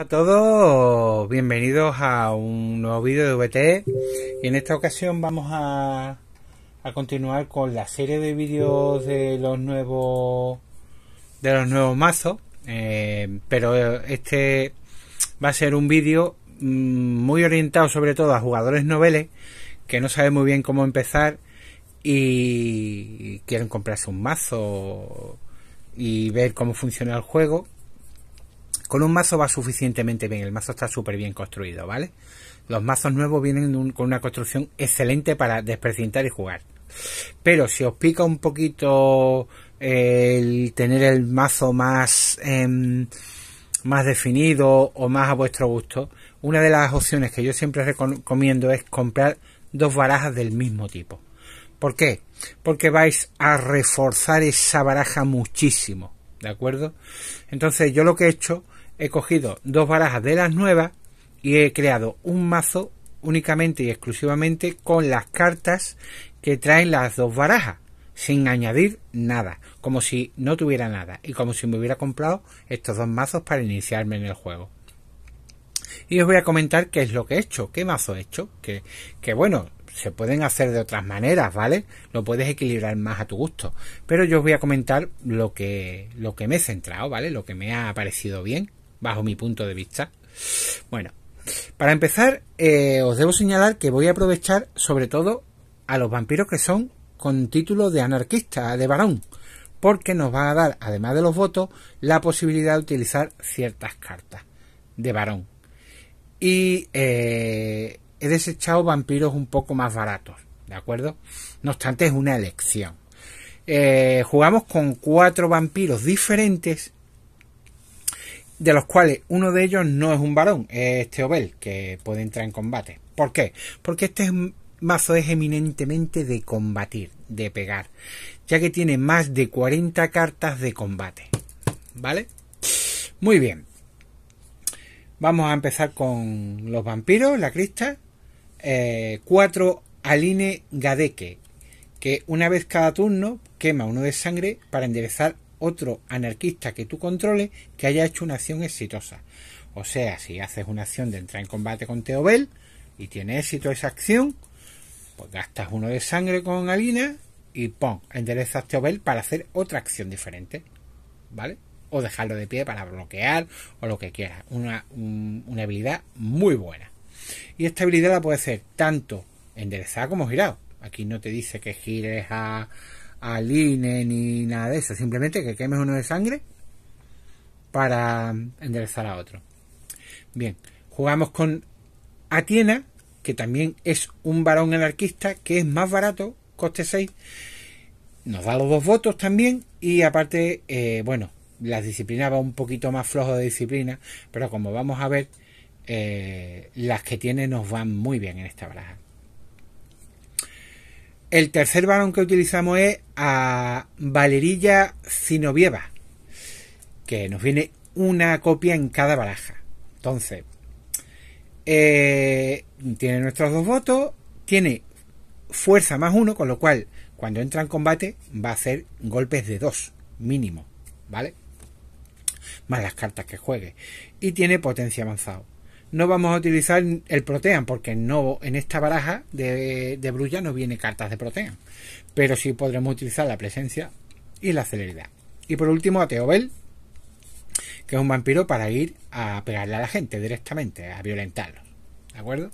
a todos, bienvenidos a un nuevo vídeo de VT y en esta ocasión vamos a, a, continuar con la serie de vídeos de los nuevos de los nuevos mazos eh, pero este va a ser un vídeo mm, muy orientado sobre todo a jugadores noveles que no saben muy bien cómo empezar y quieren comprarse un mazo y ver cómo funciona el juego con un mazo va suficientemente bien, el mazo está súper bien construido, ¿vale? Los mazos nuevos vienen con una construcción excelente para desprecintar y jugar. Pero si os pica un poquito eh, el tener el mazo más, em, más definido o más a vuestro gusto, una de las opciones que yo siempre recomiendo es comprar dos barajas del mismo tipo. ¿Por qué? Porque vais a reforzar esa baraja muchísimo. ¿De acuerdo? Entonces yo lo que he hecho he cogido dos barajas de las nuevas y he creado un mazo únicamente y exclusivamente con las cartas que traen las dos barajas, sin añadir nada, como si no tuviera nada y como si me hubiera comprado estos dos mazos para iniciarme en el juego. Y os voy a comentar qué es lo que he hecho, qué mazo he hecho, que, bueno, se pueden hacer de otras maneras, ¿vale? Lo puedes equilibrar más a tu gusto. Pero yo os voy a comentar lo que, lo que me he centrado, ¿vale? Lo que me ha parecido bien bajo mi punto de vista. Bueno, para empezar, eh, os debo señalar que voy a aprovechar sobre todo a los vampiros que son con título de anarquista, de varón, porque nos van a dar, además de los votos, la posibilidad de utilizar ciertas cartas de varón. Y eh, he desechado vampiros un poco más baratos, ¿de acuerdo? No obstante, es una elección. Eh, jugamos con cuatro vampiros diferentes de los cuales uno de ellos no es un varón, es este Obel, que puede entrar en combate. ¿Por qué? Porque este mazo es eminentemente de combatir, de pegar, ya que tiene más de 40 cartas de combate. ¿Vale? Muy bien. Vamos a empezar con los vampiros, la crista. 4 eh, Aline Gadeque que una vez cada turno quema uno de sangre para enderezar otro anarquista que tú controles que haya hecho una acción exitosa. O sea, si haces una acción de entrar en combate con Teobel y tiene éxito esa acción, pues gastas uno de sangre con Alina y pon, enderezas Teobel para hacer otra acción diferente. ¿Vale? O dejarlo de pie para bloquear o lo que quieras. Una, una habilidad muy buena. Y esta habilidad la puede hacer tanto enderezada como girado. Aquí no te dice que gires a, Aline ni nada de eso, simplemente que quemes uno de sangre para enderezar a otro. Bien, jugamos con Atiena, que también es un varón anarquista, que es más barato, coste 6. Nos da los dos votos también y aparte, eh, bueno, las disciplina va un poquito más flojo de disciplina, pero como vamos a ver, eh, las que tiene nos van muy bien en esta baraja. El tercer varón que utilizamos es a Valerilla Zinovieva, que nos viene una copia en cada baraja. Entonces, eh, tiene nuestros dos votos, tiene fuerza más uno, con lo cual cuando entra en combate va a hacer golpes de dos, mínimo, ¿vale? Más las cartas que juegue. Y tiene potencia avanzado no vamos a utilizar el Protean porque no en esta baraja de, Brulla no viene cartas de Protean. Pero sí podremos utilizar la presencia y la celeridad. Y por último a Teobel, que es un vampiro para ir a pegarle a la gente directamente, a violentarlos. ¿De acuerdo?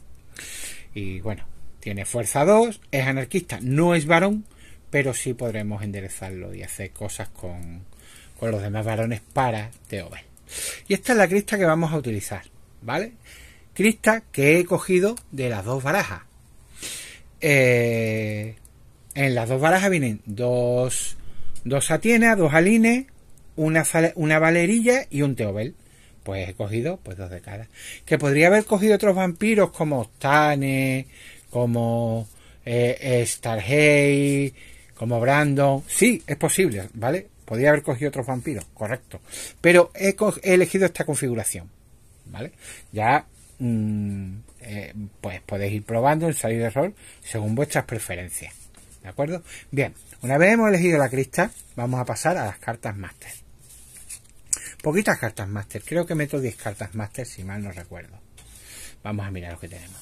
Y bueno, tiene fuerza 2, es anarquista, no es varón, pero sí podremos enderezarlo y hacer cosas con, con los demás varones para Teobel. Y esta es la crista que vamos a utilizar. ¿vale? Crista que he cogido de las dos barajas. Eh, en las dos barajas vienen dos, dos satienas, dos aline una, una valerilla y un teobel. Pues he cogido pues dos de cada. Que podría haber cogido otros vampiros como tane como Star eh, Starhey, como Brandon. Sí, es posible, ¿vale? Podría haber cogido otros vampiros, correcto. Pero he elegido esta configuración. ¿vale? Ya, mm, eh, pues podéis ir probando el salido de rol según vuestras preferencias, ¿de acuerdo? Bien, una vez hemos elegido la crista, vamos a pasar a las cartas máster. Poquitas cartas máster, creo que meto 10 cartas máster si mal no recuerdo. Vamos a mirar lo que tenemos.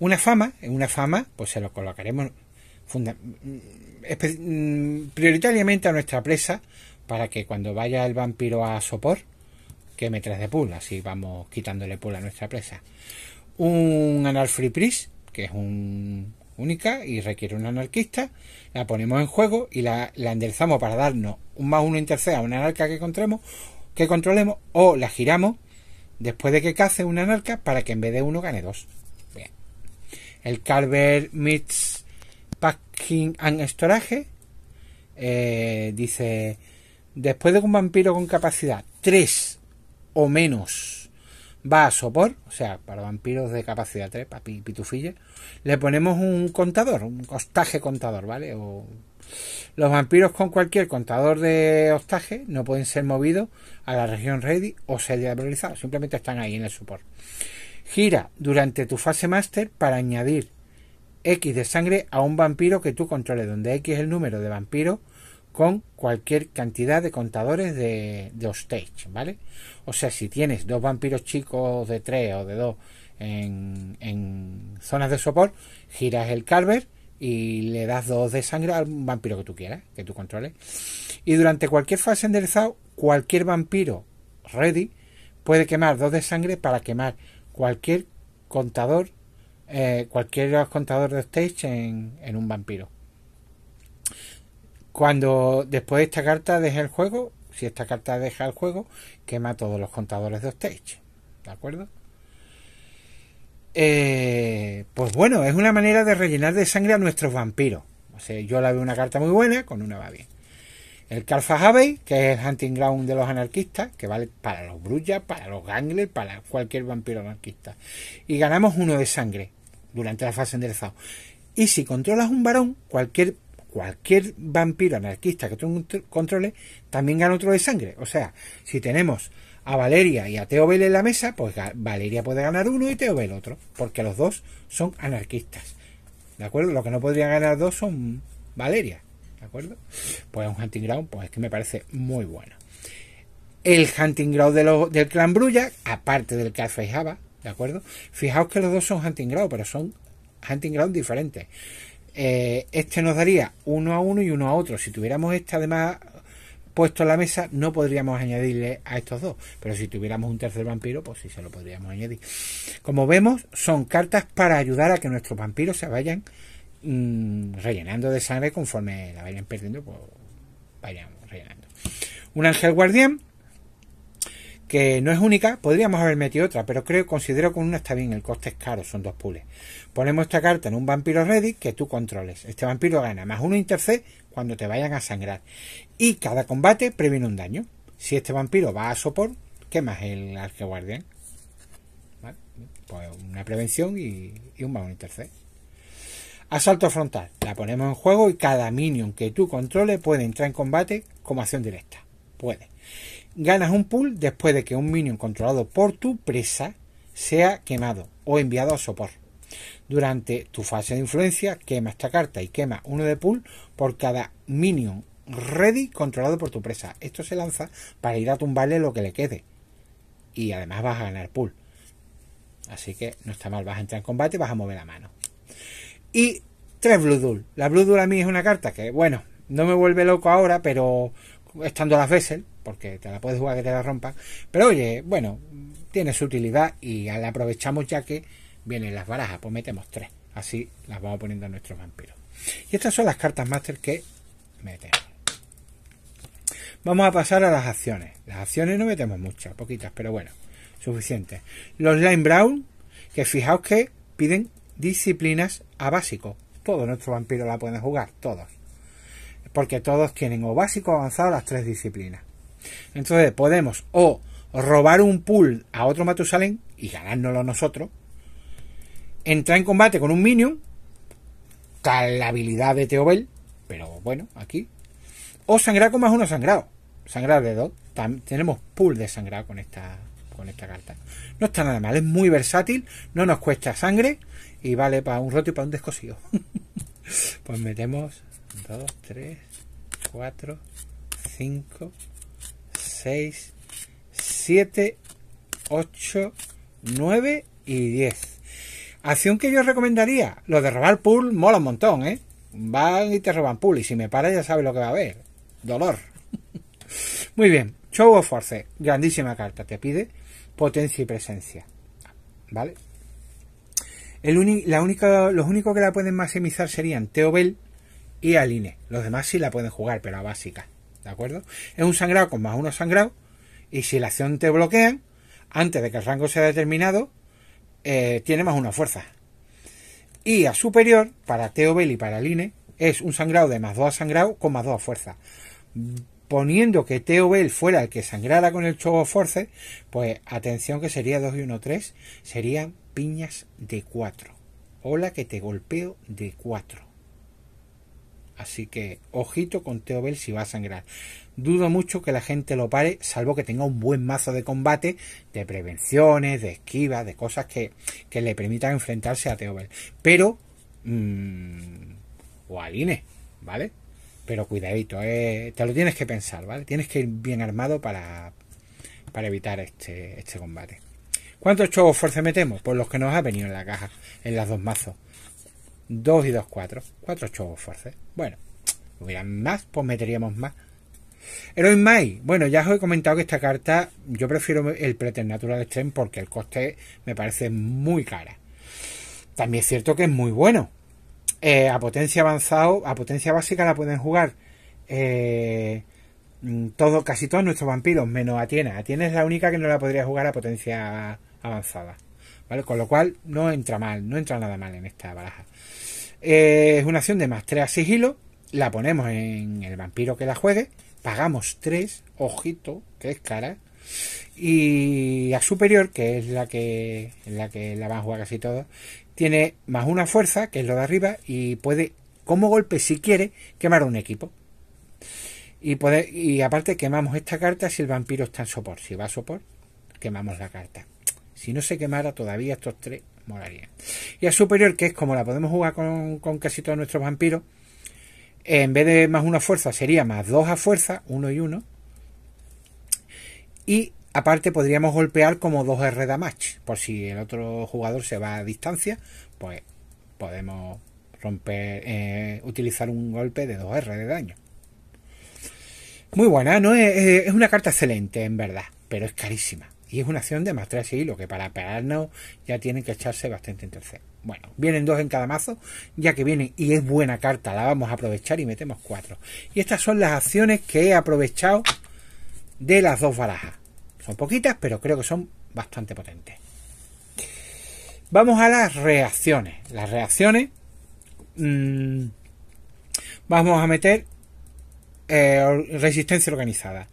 Una fama, una fama, pues se lo colocaremos mm, mm, prioritariamente a nuestra presa para que cuando vaya el vampiro a sopor, que trae de pool, así vamos quitándole pool a nuestra presa. Un anal free priest, que es un única y requiere un anarquista, la ponemos en juego y la, la enderezamos para darnos un más uno en a una anarca que que controlemos, o la giramos después de que cace una anarca para que en vez de uno gane dos. Bien. El Carver mits Packing and Storage eh, dice: Después de un vampiro con capacidad 3 o menos. Va a sopor, o sea, para vampiros de capacidad 3, para pitufille, Le ponemos un contador, un costaje contador, ¿vale? O los vampiros con cualquier contador de hostaje no pueden ser movidos a la región ready o ser diabolizados, simplemente están ahí en el soporte Gira durante tu fase máster para añadir X de sangre a un vampiro que tú controles, donde X es el número de vampiros con cualquier cantidad de contadores de, hostage, ¿vale? O sea, si tienes dos vampiros chicos de tres o de dos en, zonas de sopor, giras el carver y le das dos de sangre al vampiro que tú quieras, que tú controles. Y durante cualquier fase enderezado, cualquier vampiro ready puede quemar dos de sangre para quemar cualquier contador, eh, cualquier contador de stage en un vampiro. Cuando después de esta carta Deja el juego, si esta carta deja el juego, quema todos los contadores de stage. ¿De acuerdo? Eh, pues bueno, es una manera de rellenar de sangre a nuestros vampiros. O sea, yo la veo una carta muy buena, con una va bien. El Carfahabey, que es el hunting ground de los anarquistas, que vale para los brujas para los gangles, para cualquier vampiro anarquista. Y ganamos uno de sangre durante la fase enderezada Y si controlas un varón, cualquier cualquier vampiro anarquista que tú controles eh, también gana otro de sangre. O sea, si tenemos a Valeria y a Teobel en la mesa, pues Valeria puede ganar uno y Teobel otro, porque los dos son anarquistas. ¿De acuerdo? Lo que no podría ganar dos son Valeria. ¿De acuerdo? Pues un hunting ground, pues es que me parece muy bueno. El hunting ground del clan Brulla, aparte del que Java, ¿de acuerdo? Fijaos que los dos son hunting ground, pero son hunting ground diferentes. Eh, este nos daría uno a uno y uno a otro. Si tuviéramos este además puesto en la mesa, no podríamos añadirle a estos dos. Pero si tuviéramos un tercer vampiro, pues sí se lo podríamos añadir. Como vemos, son cartas para ayudar a que nuestros vampiros se vayan mm, rellenando de sangre conforme la vayan perdiendo, pues vayan rellenando. Un ángel guardián que no es única, podríamos haber metido otra, pero creo, considero que una está bien, el coste es caro, son dos pules. Ponemos esta carta en un vampiro ready que tú controles. Este vampiro gana más uno interce cuando te vayan a sangrar. Y cada combate previene un daño. Si este vampiro va a sopor, ¿qué más el arqueguardián? ¿Vale? Pues una prevención y, un más un Asalto frontal. La ponemos en juego y cada minion que tú controles puede entrar en combate como acción directa. Puede. Ganas un pool después de que un minion controlado por tu presa sea quemado o enviado a sopor. Durante tu fase de influencia, quema esta carta y quema uno de pool por cada minion ready controlado por tu presa. Esto se lanza para ir a tumbarle lo que le quede. Y además vas a ganar pool. Así que no está mal, vas a entrar en combate y vas a mover la mano. Y tres Blue La Blue Duel a mí es una carta que, bueno, no me vuelve loco ahora, pero estando las veces, porque te la puedes jugar que te la rompan. Pero oye, bueno, tiene su utilidad y la aprovechamos ya que vienen las barajas, pues metemos tres. Así las vamos poniendo a nuestros vampiros. Y estas son las cartas máster que metemos. Vamos a pasar a las acciones. Las acciones no metemos muchas, poquitas, pero bueno, suficientes. Los Line Brown, que fijaos que piden disciplinas a básico. Todos nuestros vampiros la pueden jugar, todos porque todos tienen o básico o avanzado las tres disciplinas. Entonces podemos o robar un pool a otro Matusalén y ganárnoslo nosotros, entrar en combate con un minion, tal habilidad de Teobel, pero bueno, aquí, o sangrar con más uno sangrado, sangrar de dos, tenemos pool de sangrado con esta, con esta carta. No está nada mal, es muy versátil, no nos cuesta sangre y vale para un roto y para un descosido. pues metemos 2, 3, 4, 5, 6, 7, 8, 9 y 10. Acción que yo recomendaría. Lo de robar pool mola un montón, ¿eh? Van y te roban pool y si me paras ya sabes lo que va a haber. Dolor. Muy bien. Show of Force. Grandísima carta. Te pide potencia y presencia. ¿Vale? El la única, los únicos que la pueden maximizar serían Teobel y al INE. Los demás sí la pueden jugar, pero a básica. ¿De acuerdo? Es un sangrado con más uno sangrado. Y si la acción te bloquean, antes de que el rango sea determinado, eh, tiene más una fuerza. Y a superior, para Teobel y para el es un sangrado de más 2 a sangrado con más dos a fuerza. Poniendo que Teobel fuera el que sangrara con el Chogo Force, pues atención que sería 2 y 1, 3, serían piñas de 4. Hola que te golpeo de 4. Así que ojito con Teobel si va a sangrar. Dudo mucho que la gente lo pare, salvo que tenga un buen mazo de combate, de prevenciones, de esquivas, de cosas que, le permitan enfrentarse a Teobel. Pero... Mm, o al ¿vale? Pero cuidadito, eh, te lo tienes que pensar, ¿vale? Tienes que ir bien armado para, evitar este, este, combate. ¿Cuántos chavos fuerza metemos? Pues los que nos ha venido en la caja, en las dos mazos. 2 y 2, 4. 4 chovos, force. Bueno, hubieran más, pues meteríamos más. Heroin Mai. Bueno, ya os he comentado que esta carta yo prefiero el Preternatural Extreme porque el coste me parece muy cara. También es cierto que es muy bueno. Eh, a potencia avanzado, a potencia básica la pueden jugar eh, mm, casi todos nuestros vampiros, menos Atiena. Atiena es la única que no la podría jugar a potencia avanzada. ¿Vale? Con lo cual no entra mal, no entra nada mal en esta baraja. Eh, es una acción de más 3 a sigilo. La ponemos en el vampiro que la juegue. Pagamos 3, ojito, que es cara. Y a superior, que es la que, la que la van a jugar casi todo tiene más una fuerza, que es lo de arriba, y puede, como golpe, si quiere, quemar un equipo. Y, puede y aparte quemamos esta carta si el vampiro está en sopor. Si va a sopor, quemamos la carta. Si no se quemara todavía estos tres, y a superior, que es como la podemos jugar con, casi todos nuestros vampiros, eh, en vez de más una fuerza, sería más dos a fuerza, uno y uno. Y aparte podríamos golpear como dos R damage. Por si el otro jugador se va a distancia, pues podemos romper, eh, utilizar un golpe de 2R de daño. Muy buena, ¿no? Es, es una carta excelente, en verdad, pero es carísima. Y es una acción de más 3 lo que para pegarnos ya tienen que echarse bastante en tercero. Bueno, vienen dos en cada mazo, ya que vienen y es buena carta, la vamos a aprovechar y metemos cuatro. Y estas son las acciones que he aprovechado de las dos barajas. Son poquitas, pero creo que son bastante potentes. Vamos a las reacciones. Las reacciones. Mm, vamos a meter eh, resistencia organizada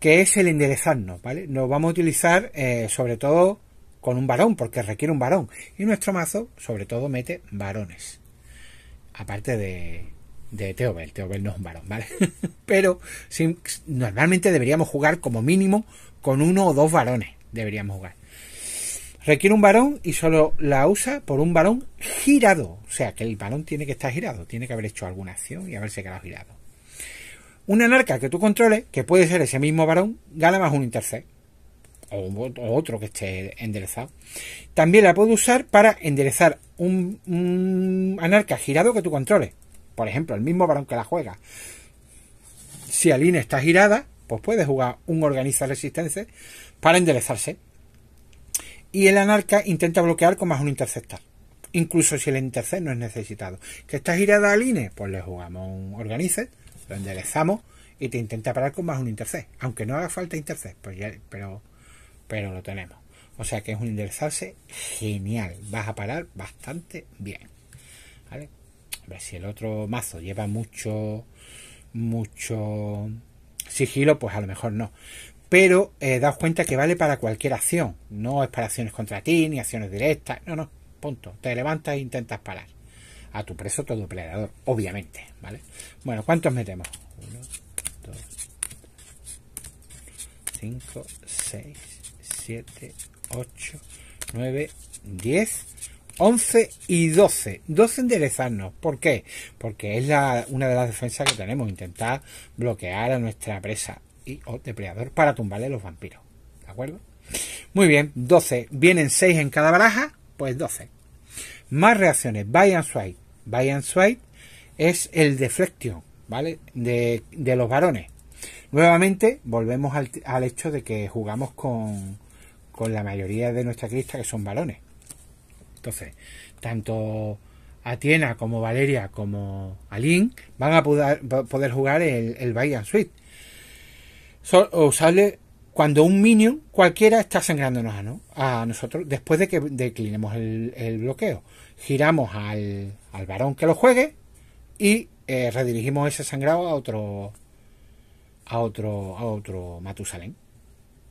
que es el enderezarnos, ¿vale? Nos vamos a utilizar eh, sobre todo con un varón, porque requiere un varón. Y nuestro mazo, sobre todo, mete varones. Aparte de, de Teobel. Teobel no es un varón, ¿vale? Pero normalmente deberíamos jugar como mínimo con uno o dos varones. Deberíamos jugar. Requiere un varón y solo la usa por un varón girado. O sea que el varón tiene que estar girado. Tiene que haber hecho alguna acción y haberse quedado girado. Un anarca que tú controles, que puede ser ese mismo varón, gana más un intercept. O, otro que esté enderezado. También la puedo usar para enderezar un, anarca girado que tú controles. Por ejemplo, el mismo varón que la juega. Si Aline está girada, pues puede jugar un organiza resistencia para enderezarse. Y el anarca intenta bloquear con más un interceptar. Incluso si el intercept no es necesitado. Que está girada Aline, pues le jugamos un organice lo enderezamos y te intenta parar con más un intercept, aunque no haga falta intercept, pues ya, pero, pero lo tenemos. O sea que es un enderezarse genial, vas a parar bastante bien. A ver, si el otro mazo lleva mucho, mucho sigilo, pues a lo mejor no. Pero eh, daos cuenta que vale para cualquier acción, no es para acciones contra ti, ni acciones directas, no, no, punto. Te levantas e intentas parar a tu preso todo depredador, obviamente, ¿vale? Bueno, ¿cuántos metemos? 1, 2, 5, 6, 7, 8, 9, 10, 11 y 12. 12 enderezarnos. ¿Por qué? Porque es una de las defensas que tenemos, intentar bloquear a nuestra presa y o depredador para tumbarle los vampiros. ¿De acuerdo? Muy bien, 12. Vienen 6 en cada baraja, pues 12. Más reacciones. vayan and by and es el deflection, ¿vale? De, los varones. Nuevamente volvemos al, hecho de que jugamos con, la mayoría de nuestra crista que son varones. Entonces, tanto Atiena como Valeria como Alin van a poder, jugar el, el Bayern Suite. O sale cuando un minion cualquiera está sangrándonos a, ¿no? a nosotros después de que declinemos el, bloqueo. Giramos al, al, varón que lo juegue y eh, redirigimos ese sangrado a otro a otro a otro Matusalén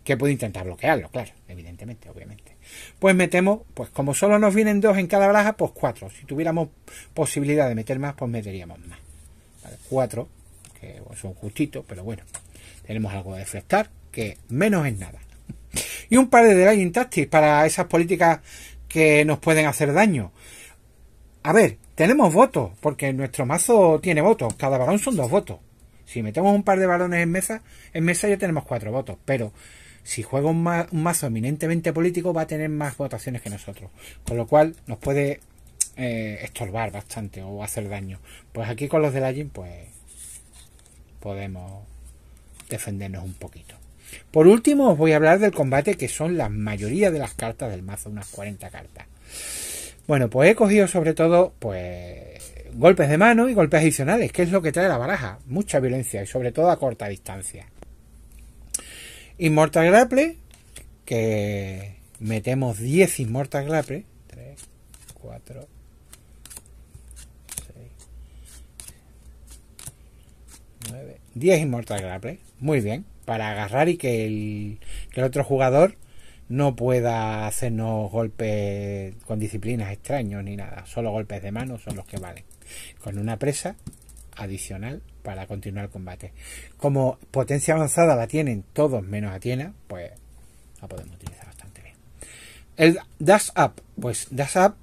que puede intentar bloquearlo, claro, evidentemente, obviamente. Pues metemos, pues como solo nos vienen dos en cada braja, pues cuatro. Si tuviéramos posibilidad de meter más, pues meteríamos más. Cuatro, que son justitos, pero bueno. Tenemos algo de frestar, que menos es nada. Y un par de lightning Tactics para esas políticas que nos pueden hacer daño. A ver, tenemos votos, porque nuestro mazo tiene votos. Cada balón son dos votos. Si metemos un par de balones en mesa, en mesa ya tenemos cuatro votos. Pero si juega un, mazo eminentemente político, va a tener más votaciones que nosotros. Con lo cual nos puede eh, estorbar bastante o hacer daño. Pues aquí con los de la pues podemos defendernos un poquito. Por último, os voy a hablar del combate, que son la mayoría de las cartas del mazo, unas 40 cartas. Bueno, pues he cogido sobre todo, pues, golpes de mano y golpes adicionales, que es lo que trae la baraja. Mucha violencia y sobre todo a corta distancia. Inmortal Grapple, que metemos 10 Inmortal Grapple. 3, 4, 6, 9, 10 Inmortal Grapple. Muy bien, para agarrar y que el, otro jugador no pueda hacernos golpes con disciplinas extraños ni nada. Solo golpes de mano son los que valen. Con una presa adicional para continuar el combate. Como potencia avanzada la tienen todos menos Atiena, pues la podemos utilizar bastante bien. El Dash Up, pues Dash Up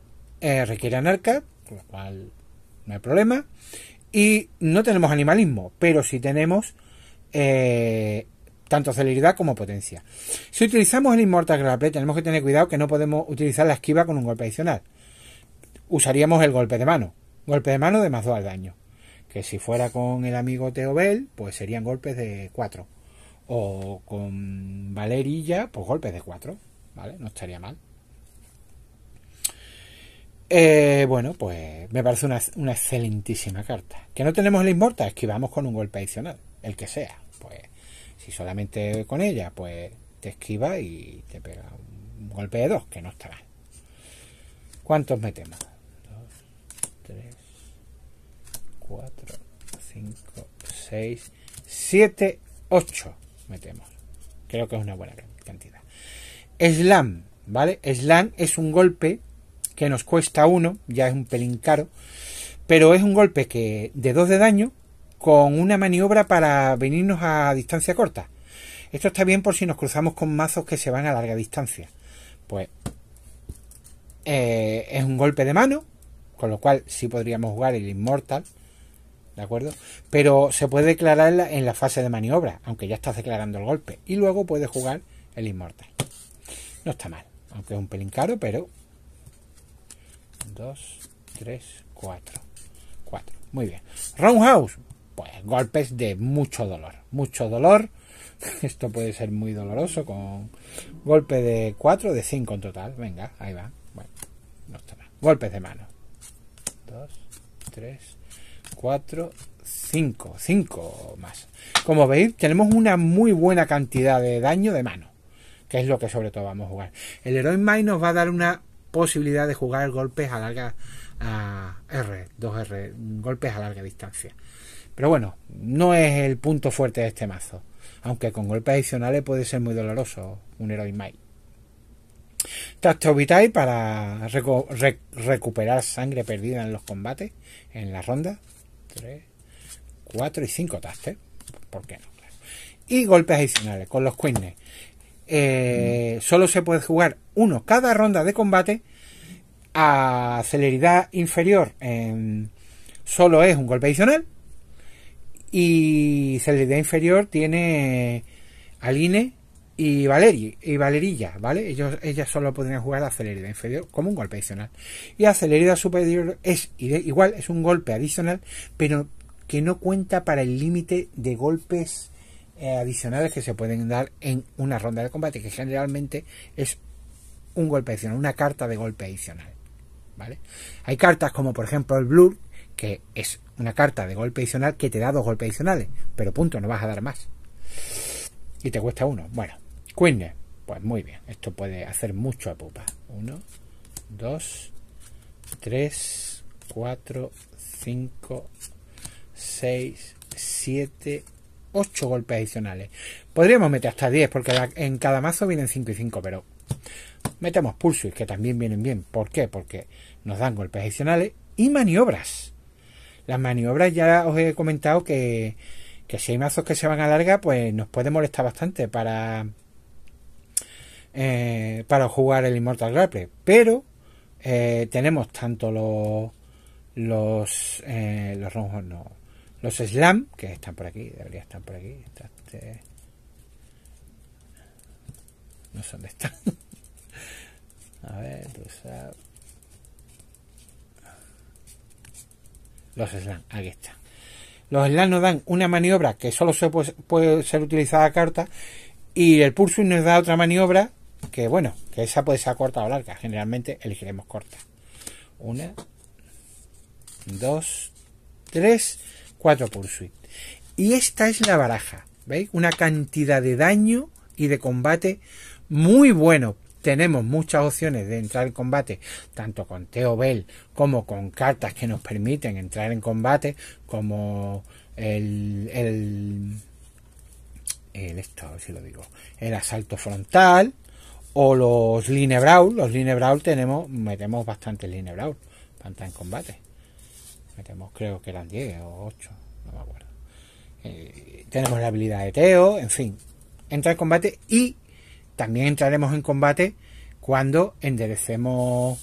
eh, requiere anarca, con lo cual no hay problema. Y no tenemos animalismo, pero sí tenemos eh, tanto celeridad como potencia. Si utilizamos el Immortal Grapple, tenemos que tener cuidado que no podemos utilizar la esquiva con un golpe adicional. Usaríamos el golpe de mano. Golpe de mano de más 2 al daño. Que si fuera con el amigo Teobel, pues serían golpes de 4. O con Valerilla, pues golpes de 4. ¿Vale? No estaría mal. Eh, bueno, pues me parece una, excelentísima carta. Que no tenemos el Immortal esquivamos con un golpe adicional, el que sea pues si solamente con ella, pues te esquiva y te pega un golpe de dos, que no está mal. ¿Cuántos metemos? Dos, tres, cuatro, cinco, seis, siete, ocho metemos. Creo que es una buena cantidad. Slam, ¿vale? Slam es un golpe que nos cuesta uno, ya es un pelín caro, pero es un golpe que de dos de daño con una maniobra para venirnos a distancia corta. Esto está bien por si nos cruzamos con mazos que se van a larga distancia. Pues eh, es un golpe de mano, con lo cual sí podríamos jugar el Inmortal, ¿de acuerdo? Pero se puede declararla en la, fase de maniobra, aunque ya estás declarando el golpe. Y luego puedes jugar el Inmortal. No está mal, aunque es un pelín caro, pero... 2, 3, 4. 4. Muy bien. Roundhouse pues golpes de mucho dolor, mucho dolor. Esto puede ser muy doloroso con golpe de 4, de 5 en total. Venga, ahí va. Bueno, Golpes de mano. 2, 3, 4, 5. 5 más. Como veis, tenemos una muy buena cantidad de daño de mano. Que es lo que sobre todo vamos a jugar. El heroin Mai nos va a dar una posibilidad de jugar golpes a larga a R, 2R, golpes a larga distancia. Pero bueno, no es el punto fuerte de este mazo. Aunque con golpes adicionales puede ser muy doloroso un héroe Mai. Tacto Vitae para recuperar sangre perdida en los combates, en la ronda. 3, 4 y 5 Taster. ¿Por qué no? Y golpes adicionales con los Queens. Eh, mm. Solo se puede jugar uno cada ronda de combate a celeridad inferior. solo es un golpe adicional y celeridad Inferior tiene Aline y Valerie y Valerilla, ¿vale? Ellos, ellas solo podrían jugar a celeridad inferior como un golpe adicional. Y a celeridad superior es igual, es un golpe adicional, pero que no cuenta para el límite de golpes eh, adicionales que se pueden dar en una ronda de combate, que generalmente es un golpe adicional, una carta de golpe adicional, ¿vale? Hay cartas como por ejemplo el Blur, que es una carta de golpe adicional que te da dos golpes adicionales, pero punto, no vas a dar más. Y te cuesta uno. Bueno, Queen, pues muy bien, esto puede hacer mucho a pupa. Uno, dos, tres, cuatro, cinco, seis, siete, ocho golpes adicionales. Podríamos meter hasta diez porque en cada mazo vienen cinco y cinco, pero metemos pulsos, que también vienen bien. ¿Por qué? Porque nos dan golpes adicionales y maniobras. Las maniobras ya os he comentado que, si hay mazos que se van a larga, pues nos puede molestar bastante para, eh, para jugar el Immortal Grapple. Pero eh, tenemos tanto los los eh, los rojos no los slam que están por aquí debería estar por aquí este. no sé dónde están a ver pues, Los slams, aquí está. Los slams nos dan una maniobra que solo se puede, ser utilizada a carta y el pulso nos da otra maniobra que, bueno, que esa puede ser corta o larga. Generalmente elegiremos corta. Una, dos, tres, cuatro pursuit. Y esta es la baraja. ¿Veis? Una cantidad de daño y de combate muy bueno tenemos muchas opciones de entrar en combate, tanto con Teo Bell como con cartas que nos permiten entrar en combate, como el, el, esto, si lo digo, el asalto frontal o los brawl los brawl tenemos, metemos bastantes linebraul para entrar en combate. Metemos creo que eran 10 o 8, no me acuerdo. Eh, tenemos la habilidad de Teo, en fin, entra en combate y también entraremos en combate cuando enderecemos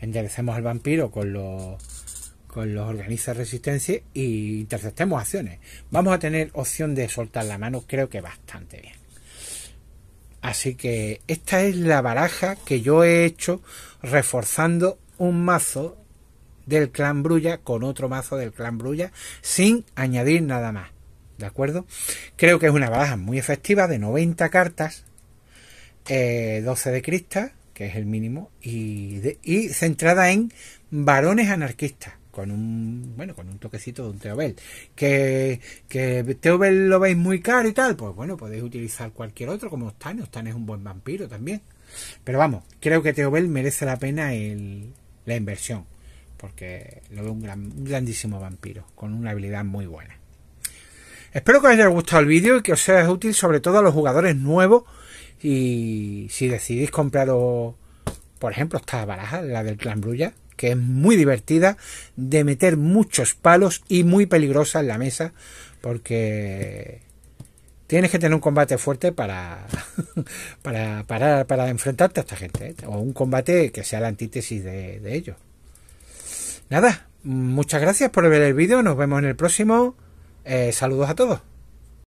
enderecemos al vampiro con los con los resistencia y interceptemos acciones. Vamos a tener opción de soltar la mano, creo que bastante bien. Así que esta es la baraja que yo he hecho reforzando un mazo del clan Brulla con otro mazo del clan Brulla sin añadir nada más. ¿De acuerdo? Creo que es una baraja muy efectiva de 90 cartas 12 eh, de Crista, que es el mínimo, y, centrada en varones anarquistas con un bueno con un toquecito de un Teobel que que Teobel lo veis muy caro y tal pues bueno podéis utilizar cualquier otro como Ostane Stan es un buen vampiro también pero vamos creo que Teobel merece la pena la inversión porque lo veo un, un grandísimo vampiro con una habilidad muy buena espero que os haya gustado el vídeo y que os sea útil sobre todo a los jugadores nuevos y si decidís compraros, por ejemplo, esta baraja, la del Clan Brulla, que es muy divertida, de meter muchos palos y muy peligrosa en la mesa, porque tienes que tener un combate fuerte para, para, enfrentarte a esta gente, ¿eh? o un combate que sea la antítesis de, de ellos. Nada, muchas gracias por ver el vídeo, nos vemos en el próximo. Eh, saludos a todos.